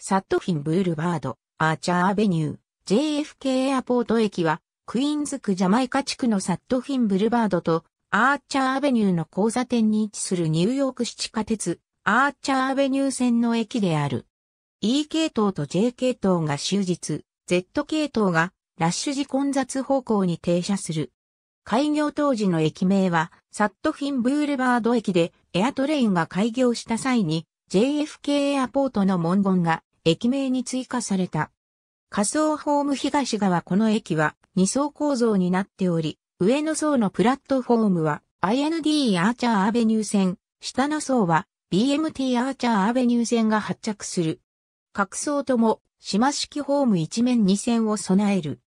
サットフィンブールバード、アーチャーアベニュー、JFK エアポート駅は、クイーンズ区ジャマイカ地区のサットフィンブルバードと、アーチャーアベニューの交差点に位置するニューヨーク市地下鉄、アーチャーアベニュー線の駅である。E 系統と J 系統が終日、Z 系統がラッシュ時混雑方向に停車する。開業当時の駅名は、サットフィンブールバード駅で、エアトレインが開業した際に、JFK エアポートの文言が、駅名に追加された。仮想ホーム東側この駅は2層構造になっており、上の層のプラットフォームは IND アーチャーアベニュー線、下の層は BMT アーチャーアベニュー線が発着する。各層とも島式ホーム一面2線を備える。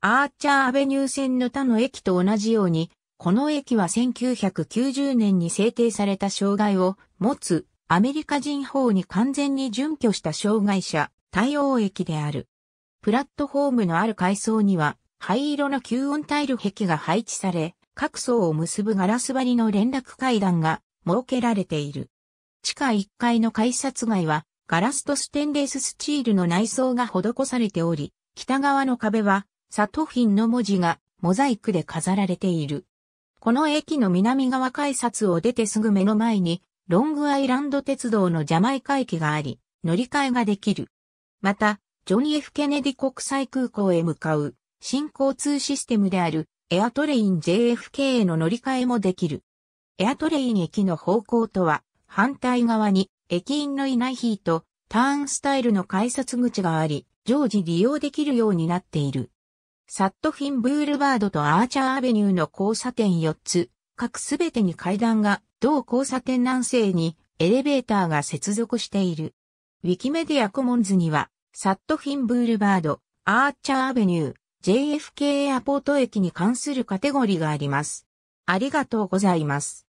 アーチャーアベニュー線の他の駅と同じように、この駅は1990年に制定された障害を持つアメリカ人法に完全に準拠した障害者対応駅である。プラットフォームのある階層には灰色の吸音タイル壁が配置され、各層を結ぶガラス張りの連絡階段が設けられている。地下1階の改札街はガラスとステンレススチールの内装が施されており、北側の壁はサトフィンの文字がモザイクで飾られている。この駅の南側改札を出てすぐ目の前にロングアイランド鉄道のジャマイカ駅があり、乗り換えができる。また、ジョニー F ケネディ国際空港へ向かう新交通システムであるエアトレイン JFK への乗り換えもできる。エアトレイン駅の方向とは反対側に駅員のいない日とターンスタイルの改札口があり、常時利用できるようになっている。サットフィンブールバードとアーチャーアベニューの交差点4つ、各すべてに階段が、同交差点南西にエレベーターが接続している。ウィキメディアコモンズには、サットフィンブールバード、アーチャーアベニュー、JFK エアポート駅に関するカテゴリーがあります。ありがとうございます。